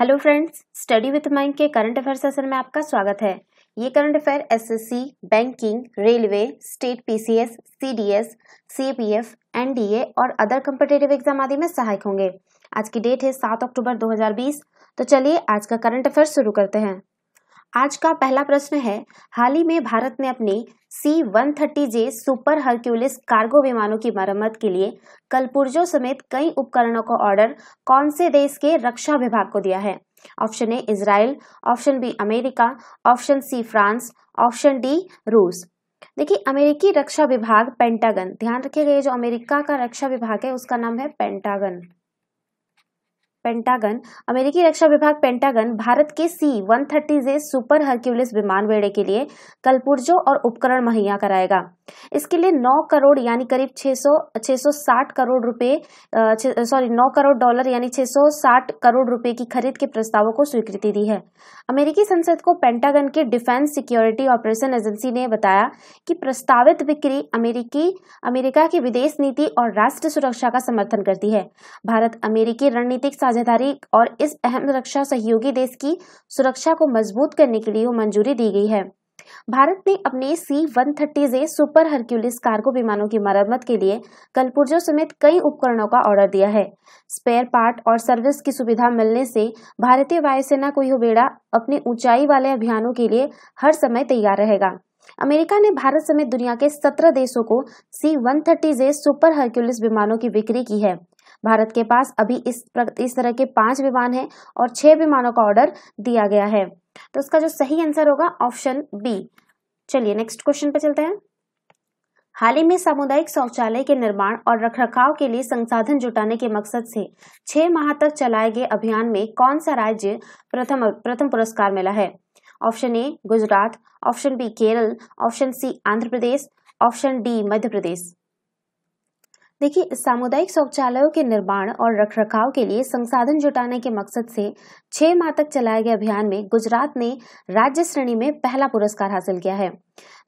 hello friends study with mind के current affair session में आपका स्वागत है ये current affair SSC, banking railway state PCS, CDS, CPF NDA और अदर कम्पिटेटिव एग्जाम आदि में सहायक होंगे आज की डेट है सात अक्टूबर 2020 तो चलिए आज का करंट अफेयर शुरू करते हैं आज का पहला प्रश्न है हाल ही में भारत ने अपने C one thirty J super Hercules cargo विमानों की मरम्मत के लिए पुर्जो समेत कई उपकरणों का ऑर्डर कौन से देश के रक्षा विभाग को दिया है option A Israel option B America option C France option D रूस देखिए अमेरिकी रक्षा विभाग पेंटागन ध्यान रखिएगा ये जो अमेरिका का रक्षा विभाग है उसका नाम है पेंटागन पेंटागन अमेरिकी रक्षा विभाग पेंटागन भारत के C one thirty J super Hercules विमान बेड़े के लिए कलपुर्जो और उपकरण मुहैया कराएगा इसके लिए 9 करोड़ यानी करीब 600 660 करोड़ रुपए सॉरी 9 करोड़ डॉलर यानी 660 करोड़ रुपए की खरीद के प्रस्तावों को स्वीकृति दी है अमेरिकी संसद को पेंटागन के डिफेंस सिक्योरिटी ऑपरेशन एजेंसी ने बताया कि प्रस्तावित बिक्री अमेरिकी अमेरिका की विदेश नीति और राष्ट्र सुरक्षा का समर्थन करती है भारत अमेरिकी रणनीतिक साझेदारी और इस अहम रक्षा सहयोगी देश की सुरक्षा को मजबूत करने के लिए मंजूरी दी गई है भारत ने अपने C one thirty J super Hercules cargo विमानों की मरम्मत के लिए कलपुर्जों समेत कई उपकरणों का ऑर्डर दिया है स्पेयर पार्ट और सर्विस की सुविधा मिलने से भारतीय वायुसेना को यह बेड़ा अपने ऊंचाई वाले अभियानों के लिए हर समय तैयार रहेगा अमेरिका ने भारत समेत दुनिया के सत्रह देशों को C one thirty J super Hercules विमानों की बिक्री की है भारत के पास अभी इस इस तरह के पांच विमान हैं और छह विमानों का ऑर्डर दिया गया है तो उसका जो सही आंसर होगा ऑप्शन बी चलिए नेक्स्ट क्वेश्चन पे चलते हैं हाल ही में सामुदायिक शौचालय के निर्माण और रखरखाव के लिए संसाधन जुटाने के मकसद से छह माह तक चलाए गए अभियान में कौन सा राज्य प्रथम प्रथम पुरस्कार मिला है option A Gujarat option B Kerala option C Andhra Pradesh option D Madhya Pradesh देखिए सामुदायिक शौचालयों के निर्माण और रखरखाव के लिए संसाधन जुटाने के मकसद से छह माह तक चलाए गए अभियान में गुजरात ने राज्य श्रेणी में पहला पुरस्कार हासिल किया है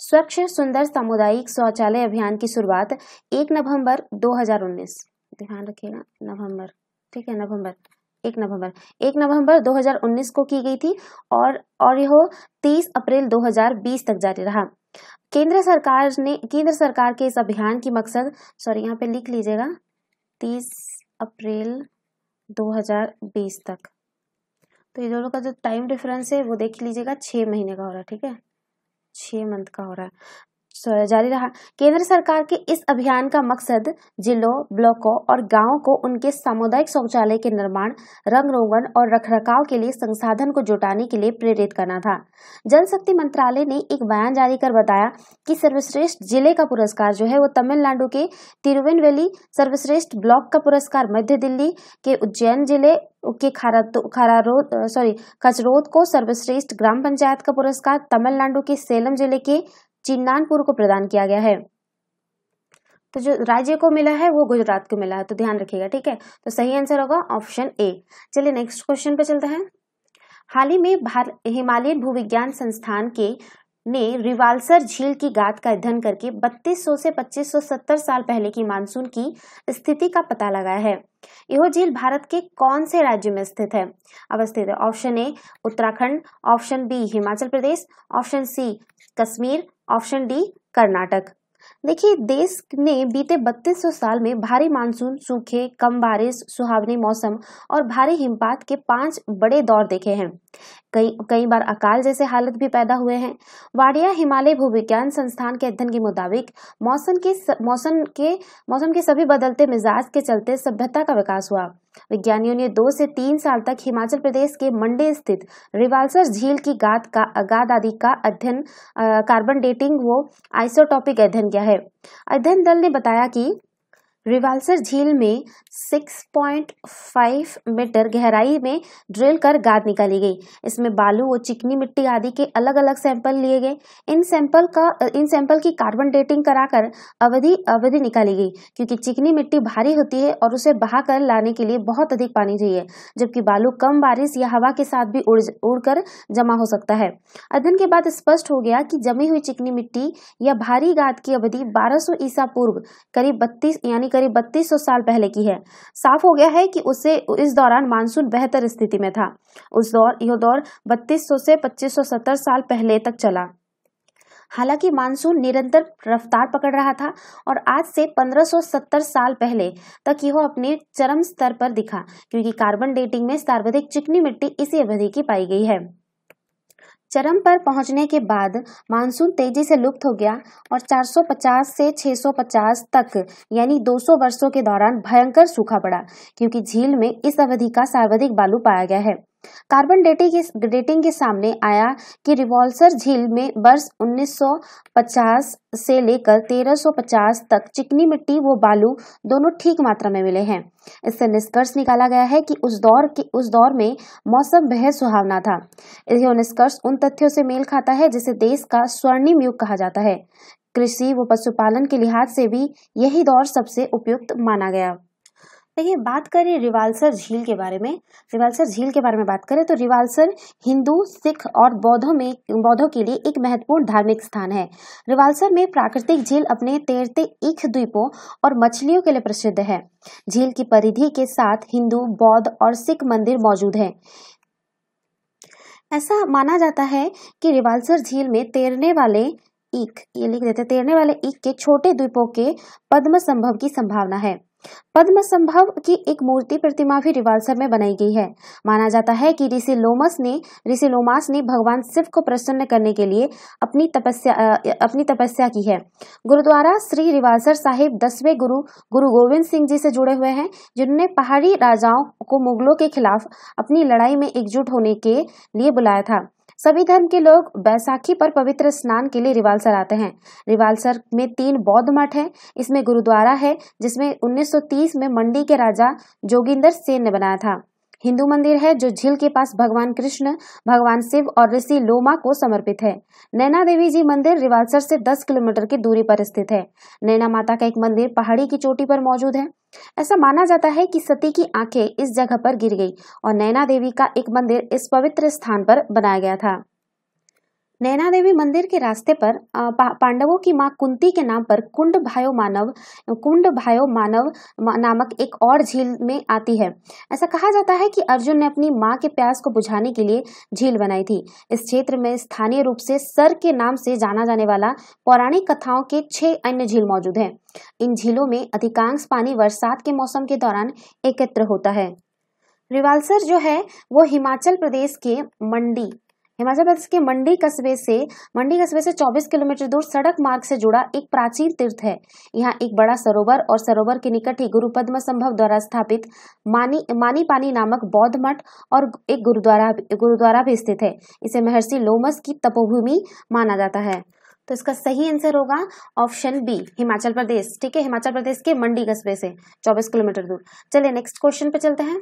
स्वच्छ सुंदर सामुदायिक शौचालय अभियान की शुरुआत एक नवंबर 2019 ध्यान रखिएगा नवंबर ठीक है नवंबर एक नवंबर एक नवंबर 2019 को की गई थी और और यह 30 अप्रैल 2020 तक जारी रहा केंद्र सरकार ने केंद्र सरकार के इस अभियान की मकसद सॉरी यहाँ पे लिख लीजिएगा तीस अप्रैल 2020 तक तो ये दोनों का जो टाइम डिफरेंस है वो देख लीजिएगा छः महीने का हो रहा है ठीक है छः मंथ का हो रहा है जारी रहा केंद्र सरकार के इस अभियान का मकसद जिलों ब्लॉकों और गांवों को उनके सामुदायिक शौचालय के निर्माण रंग रोगन और रखरखाव के लिए संसाधन को जुटाने के लिए प्रेरित करना था जल शक्ति मंत्रालय ने एक बयान जारी कर बताया कि सर्वश्रेष्ठ जिले का पुरस्कार जो है वो तमिलनाडु के तिरुवेनवेली सर्वश्रेष्ठ ब्लॉक का पुरस्कार मध्य दिल्ली के उज्जैन जिले के खारा खारारोद सॉरी खचरोद को सर्वश्रेष्ठ ग्राम पंचायत का पुरस्कार तमिलनाडु के सेलम जिले के चिन्नानपुर को प्रदान किया गया है तो जो राज्य को मिला है वो गुजरात को मिला है तो ध्यान रखिएगा ठीक है तो सही आंसर होगा ऑप्शन ए चलिए नेक्स्ट क्वेश्चन पे चलते हैं हाल ही में हिमालयन भूविज्ञान संस्थान के ने रिवालसर झील की गात का अध्ययन करके 3200 से 2570 साल पहले की मानसून की स्थिति का पता लगाया है यह झील भारत के कौन से राज्य में स्थित है अवस्थित है option A Uttarakhand option B Himachal Pradesh option C Kashmir option D Karnataka देखिए देश ने बीते 3200 साल में भारी मानसून सूखे कम बारिश सुहावने मौसम और भारी हिमपात के पांच बड़े दौर देखे हैं कई कई बार अकाल जैसे हालत भी पैदा हुए हैं वाडिया हिमालय भूविज्ञान संस्थान के अध्ययन के मुताबिक मौसम के मौसम के मौसम के सभी बदलते मिजाज के चलते सभ्यता का विकास हुआ विज्ञानियों ने दो से तीन साल तक हिमाचल प्रदेश के मंडे स्थित रिवालसर झील की गाद का अगाध आदि का अध्ययन कार्बन डेटिंग वो आइसोटॉपिक अध्ययन किया है अध्ययन दल ने बताया कि रिवाल्सर झील में 6.5 मीटर गहराई में ड्रिल कर गाद निकाली गई इसमें बालू व चिकनी मिट्टी आदि के अलग अलग सैंपल लिए गए इन सैंपल का इन सैंपल की कार्बन डेटिंग कराकर अवधि अवधि निकाली गई क्योंकि चिकनी मिट्टी भारी होती है और उसे बहा कर लाने के लिए बहुत अधिक पानी चाहिए जबकि बालू कम बारिश या हवा के साथ भी उड़ उड़कर जमा हो सकता है अध्ययन के बाद स्पष्ट हो गया कि जमी हुई चिकनी मिट्टी या भारी गाद की अवधि बारह ईसा पूर्व करीब बत्तीस यानी करीब बत्तीस साल पहले की है साफ हो गया है कि उसे इस दौरान मानसून बेहतर स्थिति में था उस दौर यह दौर 3200 से 2570 साल पहले तक चला हालांकि मानसून निरंतर रफ्तार पकड़ रहा था और आज से 1570 साल पहले तक यह अपने चरम स्तर पर दिखा क्योंकि कार्बन डेटिंग में सर्वाधिक चिकनी मिट्टी इसी अवधि की पाई गई है चरम पर पहुंचने के बाद मानसून तेजी से लुप्त हो गया और 450 से 650 तक यानी 200 वर्षों के दौरान भयंकर सूखा पड़ा क्योंकि झील में इस अवधि का सर्वाधिक बालू पाया गया है कार्बन डेटिंग डेटिंग के सामने आया कि रिवॉल्सर झील में वर्ष 1950 से लेकर 1350 तक चिकनी मिट्टी व बालू दोनों ठीक मात्रा में मिले हैं इससे निष्कर्ष निकाला गया है कि उस दौर के उस दौर में मौसम बेहद सुहावना था यह निष्कर्ष उन तथ्यों से मेल खाता है जिसे देश का स्वर्णिम युग कहा जाता है कृषि व पशुपालन के लिहाज से भी यही दौर सबसे उपयुक्त माना गया देखिए बात करें रिवालसर झील के बारे में रिवालसर झील के बारे में बात करें तो रिवालसर हिंदू सिख और बौद्धों में बौद्धों के लिए एक महत्वपूर्ण धार्मिक स्थान है रिवालसर में प्राकृतिक झील अपने तैरते ईख द्वीपों और मछलियों के लिए प्रसिद्ध है झील की परिधि के साथ हिंदू बौद्ध और सिख मंदिर मौजूद है ऐसा माना जाता है कि रिवालसर झील में तैरने वाले ईख ये लिख देते तैरने वाले ईख के छोटे द्वीपों के पद्म संभव की संभावना है पद्म संभव की एक मूर्ति प्रतिमा भी रिवालसर में बनाई गई है माना जाता है कि ऋषि लोमस ने ऋषि लोमास ने भगवान शिव को प्रसन्न करने के लिए अपनी तपस्या अपनी तपस्या की है गुरुद्वारा श्री रिवालसर साहिब दसवें गुरु गुरु गोविंद सिंह जी से जुड़े हुए हैं जिन्होंने पहाड़ी राजाओं को मुगलों के खिलाफ अपनी लड़ाई में एकजुट होने के लिए बुलाया था सभी धर्म के लोग बैसाखी पर पवित्र स्नान के लिए रिवालसर आते हैं रिवालसर में तीन बौद्ध मठ हैं इसमें गुरुद्वारा है जिसमें 1930 में मंडी के राजा जोगिंदर सेन ने बनाया था हिंदू मंदिर है जो झील के पास भगवान कृष्ण भगवान शिव और ऋषि लोमा को समर्पित है नैना देवी जी मंदिर रिवालसर से 10 किलोमीटर की दूरी पर स्थित है नैना माता का एक मंदिर पहाड़ी की चोटी पर मौजूद है ऐसा माना जाता है कि सती की आंखें इस जगह पर गिर गई और नैना देवी का एक मंदिर इस पवित्र स्थान पर बनाया गया था नैना देवी मंदिर के रास्ते पर पांडवों की माँ कुंती के नाम पर कुंड भायो मानव कुंड भायो मानव नामक एक और झील में आती है ऐसा कहा जाता है कि अर्जुन ने अपनी माँ के प्यास को बुझाने के लिए झील बनाई थी इस क्षेत्र में स्थानीय रूप से सर के नाम से जाना जाने वाला पौराणिक कथाओं के छह अन्य झील मौजूद है इन झीलों में अधिकांश पानी बरसात के मौसम के दौरान एकत्र होता है रिवालसर जो है वो हिमाचल प्रदेश के मंडी हिमाचल प्रदेश के मंडी कस्बे से मंडी कस्बे से 24 किलोमीटर दूर सड़क मार्ग से जुड़ा एक प्राचीन तीर्थ है यहाँ एक बड़ा सरोवर और सरोवर के निकट ही गुरु पद्म संभव द्वारा स्थापित मानी मानी पानी नामक बौद्ध मठ और एक गुरुद्वारा गुरुद्वारा भी स्थित है इसे महर्षि लोमस की तपोभूमि माना जाता है तो इसका सही आंसर होगा ऑप्शन बी हिमाचल प्रदेश ठीक है हिमाचल प्रदेश के मंडी कस्बे से 24 किलोमीटर दूर चलिए नेक्स्ट क्वेश्चन पे चलते हैं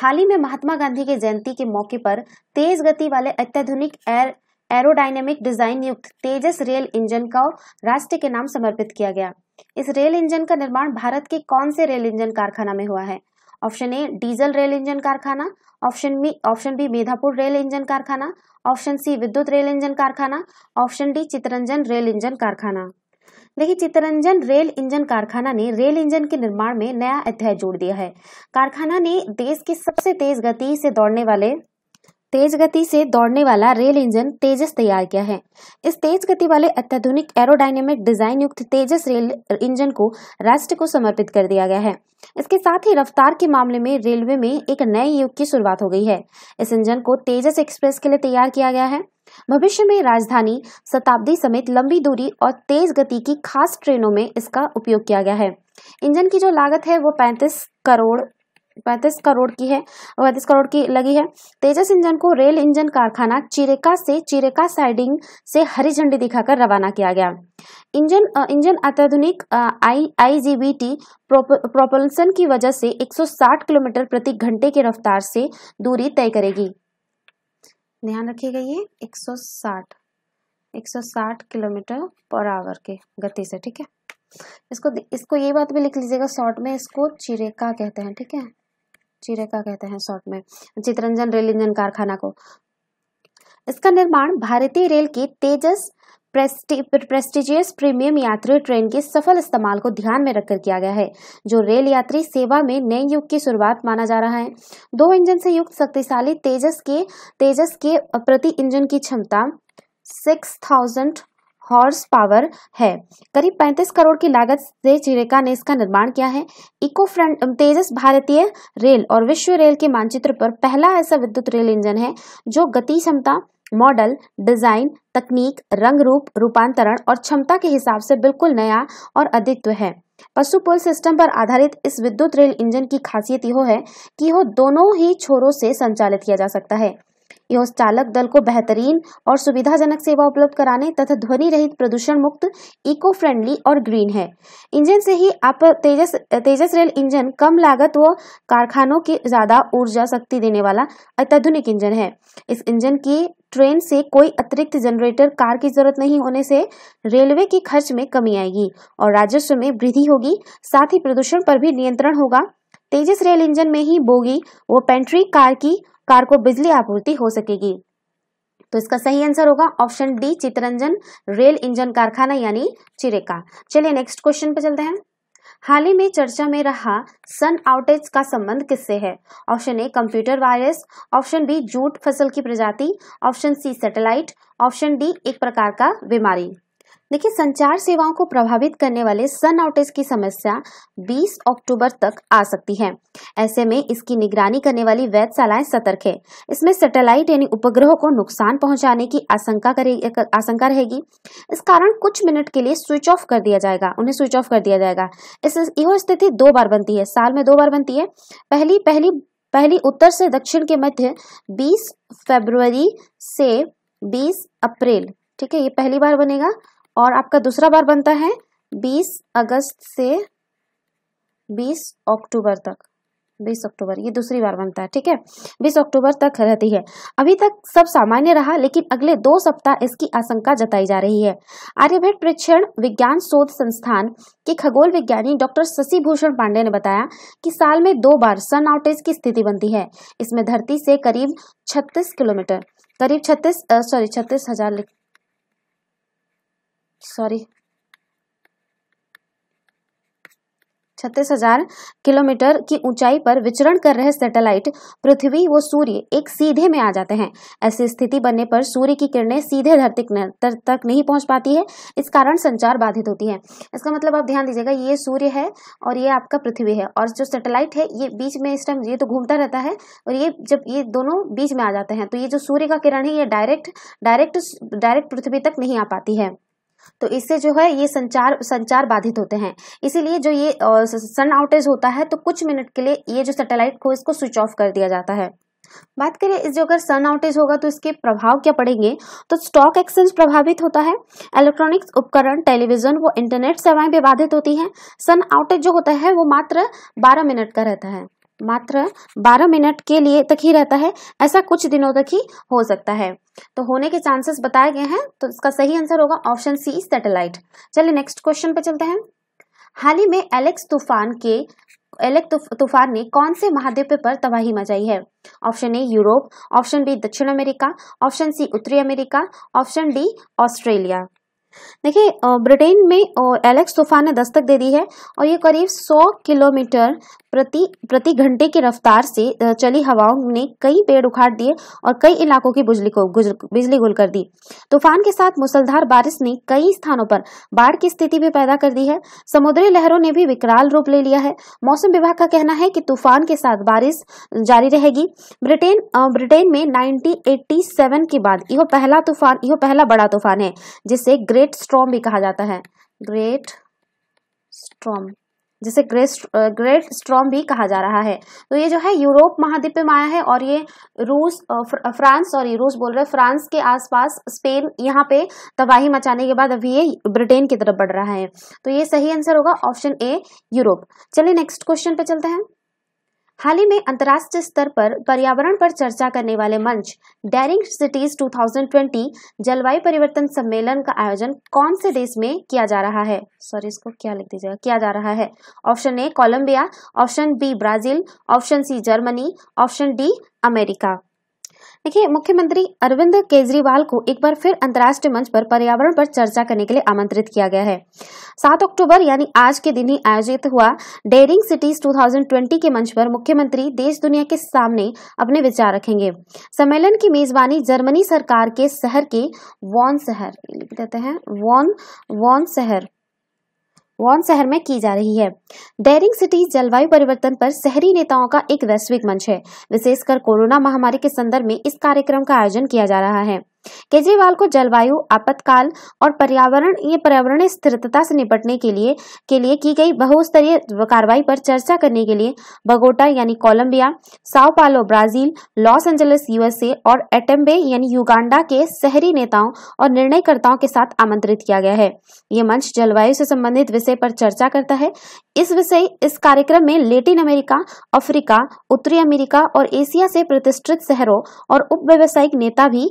हाल ही में महात्मा गांधी की जयंती के मौके पर तेज गति वाले अत्याधुनिक एयर एरोडायनेमिक डिजाइन युक्त तेजस रेल इंजन को राष्ट्र के नाम समर्पित किया गया इस रेल इंजन का निर्माण भारत के कौन से रेल इंजन कारखाना में हुआ है option A diesel rail engine कारखाना option B option B Medhapur rail engine कारखाना ऑप्शन सी विद्युत रेल इंजन कारखाना option D Chittaranjan rail engine कारखाना देखिए चितरंजन रेल इंजन कारखाना ने रेल इंजन के निर्माण में नया अध्याय जोड़ दिया है कारखाना ने देश की सबसे तेज गति से दौड़ने वाले तेज गति से दौड़ने वाला रेल इंजन तेजस तैयार किया है इस तेज गति वाले अत्याधुनिक एरोडायनेमिक डिजाइन युक्त तेजस रेल इंजन को राष्ट्र को समर्पित कर दिया गया है इसके साथ ही रफ्तार के मामले में रेलवे में एक नए युग की शुरुआत हो गई है इस इंजन को तेजस एक्सप्रेस के लिए तैयार किया गया है भविष्य में राजधानी शताब्दी समेत लंबी दूरी और तेज गति की खास ट्रेनों में इसका उपयोग किया गया है इंजन की जो लागत है वो पैंतीस करोड़ पैंतीस करोड़ की है पैंतीस करोड़ की लगी है तेजस इंजन को रेल इंजन कारखाना चिरेका से चिरेका साइडिंग से हरी झंडी दिखाकर रवाना किया गया इंजन इंजन अत्याधुनिक I G B T propulsion की वजह से 160 किलोमीटर प्रति घंटे की रफ्तार से दूरी तय करेगी ध्यान रखिएगा ये 160 160 किलोमीटर पर आवर के गति से ठीक है इसको इसको ये बात भी लिख लीजिएगा शॉर्ट में इसको चिरेका कहते हैं ठीक है चिरेका कहते हैं शॉर्ट में चितरंजन रेल इंजन कारखाना को इसका निर्माण भारतीय रेल की तेजस प्रेस्टि, प्रेस्टिजियस प्रीमियम यात्री ट्रेन के सफल इस्तेमाल को ध्यान में रखकर किया गया है जो रेल यात्री सेवा में नए युग की शुरुआत माना जा रहा है दो इंजन से युक्त शक्तिशाली तेजस के तेजस के प्रति इंजन की क्षमता सिक्स थाउजेंड हॉर्स पावर है करीब 35 करोड़ की लागत से चिरेका ने इसका निर्माण किया है इको फ्रंट तेजस भारतीय रेल और विश्व रेल के मानचित्र पर पहला ऐसा विद्युत रेल इंजन है जो गति क्षमता मॉडल डिज़ाइन तकनीक रंग रूप रूपांतरण और क्षमता के हिसाब से बिल्कुल नया और अद्वित्व है पशु पुल सिस्टम पर आधारित इस विद्युत रेल इंजन की खासियत यह है कि यह दोनों ही छोरों से संचालित किया जा सकता है यह चालक दल को बेहतरीन और सुविधाजनक सेवा उपलब्ध कराने तथा ध्वनि रहित प्रदूषण मुक्त इको फ्रेंडली और ग्रीन है इंजन से ही आप तेजस तेजस रेल इंजन कम लागत व कारखानों की ज्यादा ऊर्जा शक्ति देने वाला अत्याधुनिक इंजन है इस इंजन की ट्रेन से कोई अतिरिक्त जनरेटर कार की जरूरत नहीं होने से रेलवे के खर्च में कमी आएगी और राजस्व में वृद्धि होगी साथ ही प्रदूषण पर भी नियंत्रण होगा तेजस रेल इंजन में ही बोगी वो पेंट्री कार की कार को बिजली आपूर्ति हो सकेगी तो इसका सही आंसर होगा option D Chittaranjan rail engine कारखाना यानी चिरेका चलिए नेक्स्ट क्वेश्चन पे चलते हैं हाल ही में चर्चा में रहा सन आउटेज का संबंध किससे है option A computer virus option B jute फसल की प्रजाति option C satellite option D एक प्रकार का बीमारी देखिए संचार सेवाओं को प्रभावित करने वाले सन आउटेज की समस्या 20 अक्टूबर तक आ सकती है ऐसे में इसकी निगरानी करने वाली वैधशालाएं सतर्क है इसमें सैटेलाइट यानी उपग्रह को नुकसान पहुंचाने की आशंका आशंका रहेगी इस कारण कुछ मिनट के लिए स्विच ऑफ कर दिया जाएगा उन्हें स्विच ऑफ कर दिया जाएगा इस यह स्थिति दो बार बनती है साल में दो बार बनती है पहली पहली पहली उत्तर से दक्षिण के मध्य बीस फेबर से बीस अप्रैल ठीक है ये पहली बार बनेगा और आपका दूसरा बार बनता है 20 अगस्त से 20 अक्टूबर तक 20 अक्टूबर ये दूसरी बार बनता है ठीक है 20 अक्टूबर तक रहती है अभी तक सब सामान्य रहा लेकिन अगले दो सप्ताह इसकी आशंका जताई जा रही है आर्यभट्ट परीक्षण विज्ञान शोध संस्थान के खगोल विज्ञानी डॉक्टर शशि भूषण पांडे ने बताया कि साल में दो बार सन आउटेज की स्थिति बनती है इसमें धरती से करीब छत्तीस किलोमीटर करीब छत्तीस सॉरी छत्तीस हजार सॉरी छत्तीस हजार किलोमीटर की ऊंचाई पर विचरण कर रहे सैटेलाइट पृथ्वी व सूर्य एक सीधे में आ जाते हैं ऐसी स्थिति बनने पर सूर्य की किरणें सीधे धरती तक नहीं पहुंच पाती है इस कारण संचार बाधित होती है इसका मतलब आप ध्यान दीजिएगा ये सूर्य है और ये आपका पृथ्वी है और जो सैटेलाइट है ये बीच में इस टाइम ये तो घूमता रहता है और ये जब ये दोनों बीच में आ जाते हैं तो ये जो सूर्य का किरण है ये डायरेक्ट डायरेक्ट डायरेक्ट पृथ्वी तक नहीं आ पाती है तो इससे जो है ये संचार संचार बाधित होते हैं इसीलिए जो ये सन आउटेज होता है तो कुछ मिनट के लिए ये जो सैटेलाइट को इसको स्विच ऑफ कर दिया जाता है बात करें इस जो अगर सन आउटेज होगा तो इसके प्रभाव क्या पड़ेंगे तो स्टॉक एक्सचेंज प्रभावित होता है इलेक्ट्रॉनिक्स उपकरण टेलीविजन वो इंटरनेट सेवाएं भी बाधित होती हैं सन आउटेज जो होता है वो मात्र 12 मिनट का रहता है मात्र 12 मिनट के लिए तक ही रहता है ऐसा कुछ दिनों तक ही हो सकता है तो होने के चांसेस बताए गए हैं तो इसका सही आंसर होगा ऑप्शन सी सैटेलाइट चलिए नेक्स्ट क्वेश्चन पे चलते हैं हाल ही में एलेक्स तूफान के एलेक्स तूफान ने कौन से महाद्वीप पर तबाही मचाई है option A Europe option B दक्षिण अमेरिका ऑप्शन सी उत्तरी अमेरिका ऑप्शन डी ऑस्ट्रेलिया देखिए ब्रिटेन में एलेक्स तूफान ने दस्तक दे दी है और ये करीब 100 किलोमीटर प्रति प्रति घंटे की रफ्तार से चली हवाओं ने कई पेड़ उखाड़ दिए और कई इलाकों की बिजली को बिजली गुल कर दी तूफान के साथ मुसलधार बारिश ने कई स्थानों पर बाढ़ की स्थिति भी पैदा कर दी है समुद्री लहरों ने भी विकराल रूप ले लिया है मौसम विभाग का कहना है कि तूफान के साथ बारिश जारी रहेगी ब्रिटेन ब्रिटेन में नाइनटीन के बाद यह पहला तूफान यह पहला बड़ा तूफान है जिससे ग्रेट ग्रेट स्ट्रॉम भी कहा जाता है ग्रेट स्ट्रॉम जिसे ग्रेट ग्रेट स्ट्रॉम भी कहा जा रहा है तो ये जो है यूरोप महाद्वीप में आया है और ये रूस फ्रांस सॉरी रूस बोल रहे फ्रांस के आसपास स्पेन यहाँ पे तबाही मचाने के बाद अभी ये ब्रिटेन की तरफ बढ़ रहा है तो ये सही आंसर होगा ऑप्शन ए यूरोप चलिए नेक्स्ट क्वेश्चन पे चलते हैं हाल ही में अंतर्राष्ट्रीय स्तर पर पर्यावरण पर चर्चा करने वाले मंच डेरिंग सिटीज 2020 जलवायु परिवर्तन सम्मेलन का आयोजन कौन से देश में किया जा रहा है सॉरी इसको क्या लिख दीजिएगा किया जा रहा है option A Colombia option B Brazil option C Germany option D America देखिए मुख्यमंत्री अरविंद केजरीवाल को एक बार फिर अंतर्राष्ट्रीय मंच पर पर्यावरण पर चर्चा करने के लिए आमंत्रित किया गया है सात अक्टूबर यानी आज के दिन ही आयोजित हुआ डेरिंग सिटीज 2020 के मंच पर मुख्यमंत्री देश दुनिया के सामने अपने विचार रखेंगे सम्मेलन की मेजबानी जर्मनी सरकार के शहर के वॉन शहर लिख देते हैं वॉन वॉन शहर वॉन शहर में की जा रही है डेरिंग सिटी जलवायु परिवर्तन पर शहरी नेताओं का एक वैश्विक मंच है विशेषकर कोरोना महामारी के संदर्भ में इस कार्यक्रम का आयोजन किया जा रहा है केजरीवाल को जलवायु आपातकाल और पर्यावरण ये पर्यावरण स्थिरता से निपटने के लिए के लिए की गई बहुस्तरीय कार्रवाई पर चर्चा करने के लिए बगोटा यानी Colombia Sao Paulo Brazil Los Angeles USA और एटम्बे यानी युगांडा के शहरी नेताओं और निर्णयकर्ताओं के साथ आमंत्रित किया गया है ये मंच जलवायु से संबंधित विषय पर चर्चा करता है इस विषय इस कार्यक्रम में लेटिन अमेरिका अफ्रीका उत्तरी अमेरिका और एशिया से प्रतिष्ठित शहरों और उप नेता भी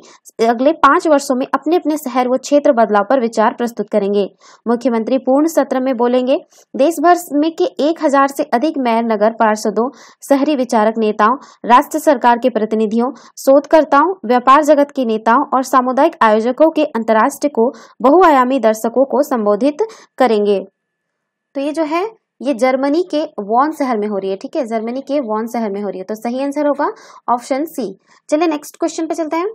अगले अगले पांच वर्षों में अपने अपने शहर व क्षेत्र बदलाव पर विचार प्रस्तुत करेंगे मुख्यमंत्री पूर्ण सत्र में बोलेंगे देश भर में के एक हजार से अधिक मेयर नगर पार्षदों शहरी विचारक नेताओं राष्ट्र सरकार के प्रतिनिधियों शोधकर्ताओं व्यापार जगत के नेताओं और सामुदायिक आयोजकों के अंतर्राष्ट्रीय को बहुआयामी दर्शकों को संबोधित करेंगे तो ये जो है ये जर्मनी के वॉन शहर में हो रही है ठीक है जर्मनी के वॉन शहर में हो रही है तो सही आंसर होगा ऑप्शन सी चलिए नेक्स्ट क्वेश्चन पे चलते हैं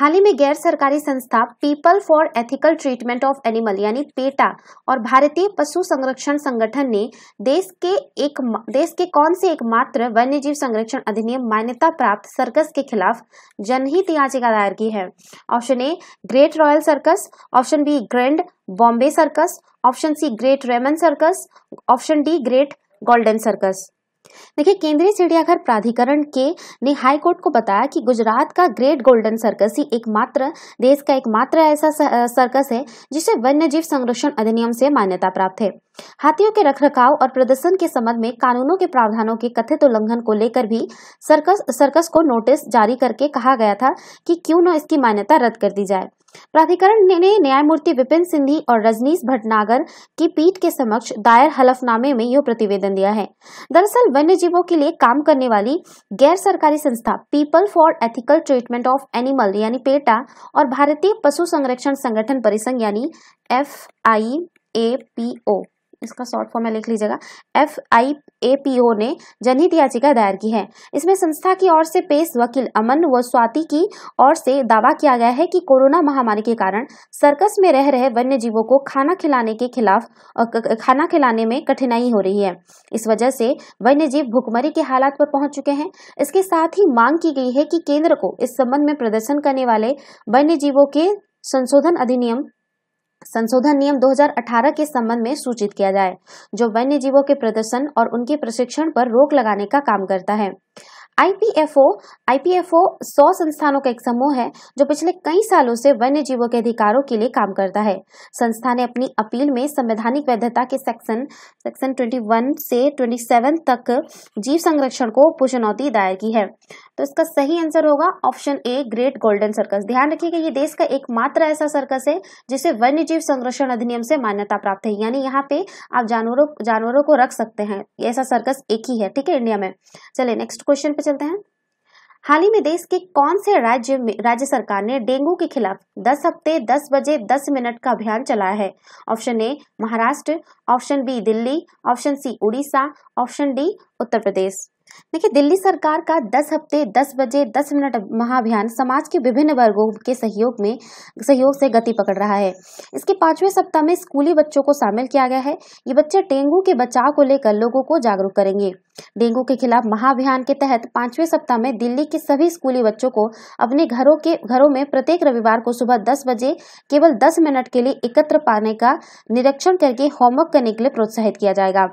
हाल ही में गैर सरकारी संस्था People for Ethical Treatment of Animal यानी पेटा और भारतीय पशु संरक्षण संगठन ने देश के एक देश के कौन से एकमात्र वन्य जीव संरक्षण अधिनियम मान्यता प्राप्त सर्कस के खिलाफ जनहित याचिका दायर की है option A Great Royal Circus option B Grand Bombay Circus option C Great Rayman Circus option D Great Golden Circus देखिए केंद्रीय चिड़ियाघर प्राधिकरण के ने हाईकोर्ट को बताया कि गुजरात का ग्रेट गोल्डन सर्कस ही एकमात्र देश का एकमात्र ऐसा सर्कस है जिसे वन्य जीव संरक्षण अधिनियम से मान्यता प्राप्त है हाथियों के रखरखाव और प्रदर्शन के संबंध में कानूनों के प्रावधानों के कथित उल्लंघन को लेकर भी सर्कस सर्कस को नोटिस जारी करके कहा गया था कि क्यों न इसकी मान्यता रद्द कर दी जाए प्राधिकरण ने न्यायमूर्ति विपिन सिंधी और रजनीश भटनागर की पीठ के समक्ष दायर हलफनामे में यह प्रतिवेदन दिया है दरअसल वन्य जीवों के लिए काम करने वाली गैर सरकारी संस्था People for Ethical Treatment of Animal यानी पेटा और भारतीय पशु संरक्षण संगठन परिसंघ यानी F I A P O इसका शॉर्ट फॉर्म में लिख लीजिएगा F I A P O ने जनहित याचिका दायर की है इसमें संस्था की ओर से पेश वकील अमन व स्वाति की ओर से दावा किया गया है कि कोरोना महामारी के कारण सर्कस में रह रहे वन्य जीवों को खाना खिलाने के खिलाफ खाना खिलाने में कठिनाई हो रही है इस वजह से वन्य जीव भुखमरी के हालात पर पहुंच चुके हैं इसके साथ ही मांग की गई है कि केंद्र को इस संबंध में प्रदर्शन करने वाले वन्य जीवों के संशोधन अधिनियम संशोधन नियम 2018 के संबंध में सूचित किया जाए जो वन्य जीवों के प्रदर्शन और उनके प्रशिक्षण पर रोक लगाने का काम करता है आईपीएफओ आईपीएफओ सौ संस्थानों का एक समूह है जो पिछले कई सालों से वन्य जीवों के अधिकारों के लिए काम करता है संस्था ने अपनी अपील में संवैधानिक वैधता के सेक्शन सेक्शन 21 से 27 तक जीव संरक्षण को चुनौती दायर की है तो इसका सही आंसर होगा option A Great Golden Circus ध्यान रखिएगा ये देश का एकमात्र ऐसा सर्कस है जिसे वन्य जीव संरक्षण अधिनियम से मान्यता प्राप्त है यानी यहाँ पे आप जानवरों जानवरों को रख सकते हैं ऐसा सर्कस एक ही है ठीक है इंडिया में चले नेक्स्ट क्वेश्चन पे चलते हैं हाल ही में देश के कौन से राज्य में राज्य सरकार ने डेंगू के खिलाफ 10 हफ्ते 10 बजे 10 मिनट का अभियान चलाया है option A Maharashtra option B Delhi option C Orissa option D Uttar Pradesh देखिए दिल्ली सरकार का 10 हफ्ते 10 बजे 10 मिनट महाअभियान समाज के विभिन्न वर्गों के सहयोग में सहयोग से गति पकड़ रहा है इसके पांचवें सप्ताह में स्कूली बच्चों को शामिल किया गया है ये बच्चे डेंगू के बचाव को लेकर लोगों को जागरूक करेंगे डेंगू के खिलाफ महाअभियान के तहत पांचवें सप्ताह में दिल्ली के सभी स्कूली बच्चों को अपने घरों के घरों में प्रत्येक रविवार को सुबह दस बजे केवल दस मिनट के लिए एकत्र पाने का निरीक्षण करके होमवर्क करने के लिए प्रोत्साहित किया जाएगा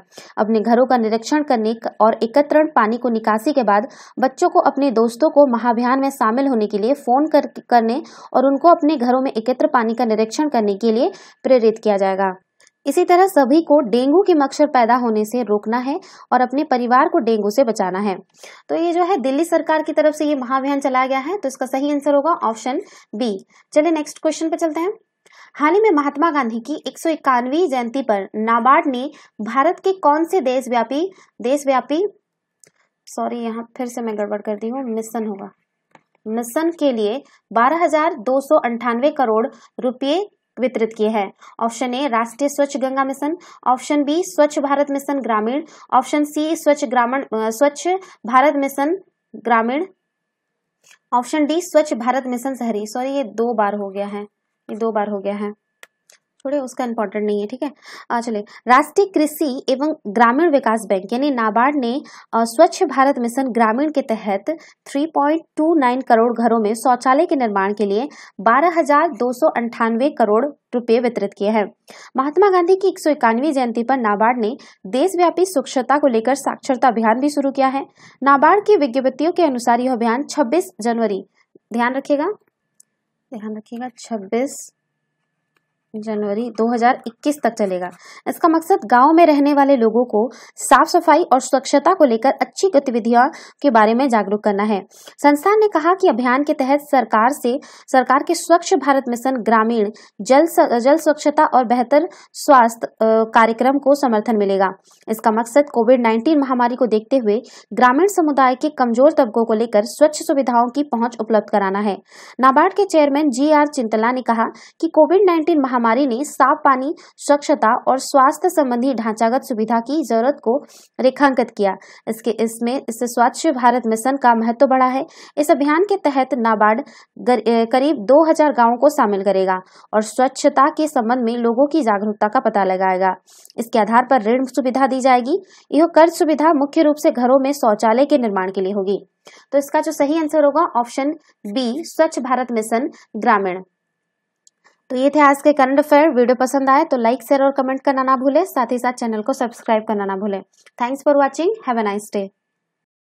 अपने घरों का निरीक्षण करने और एकत्रण पाने पानी को निकासी के बाद बच्चों को अपने दोस्तों को महाभियान में शामिल होने के लिए फ़ोन कर, करने और उनको अपने घरों में एकत्र पानी का निरीक्षण करने के लिए प्रेरित किया जाएगा इसी तरह सभी को डेंगू के मच्छर पैदा होने से रोकना है और अपने परिवार को डेंगू से बचाना है तो ये जो है दिल्ली सरकार की तरफ से ये महाअभियान चलाया गया है तो इसका सही आंसर होगा ऑप्शन बी चलिए नेक्स्ट क्वेश्चन पे चलते हैं हाल ही में महात्मा गांधी की एक जयंती पर नाबार्ड ने भारत के कौन से देशव्यापी देशव्यापी सॉरी यहाँ फिर से मैं गड़बड़ कर दी हूँ मिशन होगा मिशन के लिए बारह हजार दो सौ अंठानवे करोड़ रुपए वितरित किए हैं ऑप्शन ए राष्ट्रीय स्वच्छ Ganga mission option B Swachh Bharat mission Gramin option C Swachh Gramin Swachh Bharat mission Gramin option D Swachh Bharat mission शहरी सॉरी ये दो बार हो गया है ये दो बार हो गया है छोड़े उसका इंपॉर्टेंट नहीं है ठीक है चले राष्ट्रीय कृषि एवं ग्रामीण विकास बैंक यानी नाबार्ड ने स्वच्छ भारत मिशन ग्रामीण के तहत 3.29 करोड़ घरों में शौचालय के निर्माण के लिए बारह करोड़ रुपए वितरित किए हैं महात्मा गांधी की एक जयंती पर नाबार्ड ने देशव्यापी स्वच्छता को लेकर साक्षरता अभियान भी शुरू किया है नाबार्ड की विज्ञप्तियों के अनुसार यह अभियान छब्बीस जनवरी ध्यान रखेगा ध्यान रखिएगा छब्बीस जनवरी 2021 तक चलेगा इसका मकसद गांव में रहने वाले लोगों को साफ सफाई और स्वच्छता को लेकर अच्छी गतिविधियों के बारे में जागरूक करना है संस्थान ने कहा कि अभियान के तहत सरकार से सरकार के स्वच्छ भारत मिशन ग्रामीण जल स, जल स्वच्छता और बेहतर स्वास्थ्य कार्यक्रम को समर्थन मिलेगा इसका मकसद कोविड नाइन्टीन महामारी को देखते हुए ग्रामीण समुदाय के कमजोर तबकों को लेकर स्वच्छ सुविधाओं की पहुंच उपलब्ध कराना है नाबार्ड के चेयरमैन जी आर चिंतला ने कहा की कोविड नाइन्टीन महामारी महामारी ने साफ पानी स्वच्छता और स्वास्थ्य संबंधी ढांचागत सुविधा की जरूरत को रेखांकित किया इसके इसमें इस स्वच्छ भारत मिशन का महत्व बढ़ा है इस अभियान के तहत नाबार्ड करीब 2000 गांवों को शामिल करेगा और स्वच्छता के संबंध में लोगों की जागरूकता का पता लगाएगा इसके आधार पर ऋण सुविधा दी जाएगी यह कर्ज सुविधा मुख्य रूप से घरों में शौचालय के निर्माण के लिए होगी तो इसका जो सही आंसर होगा option B Swachh Bharat mission ग्रामीण तो ये थे आज के करंट अफेयर वीडियो पसंद आए तो लाइक शेयर और कमेंट करना ना भूले साथ ही साथ चैनल को सब्सक्राइब करना ना भूले thanks for watching have a nice day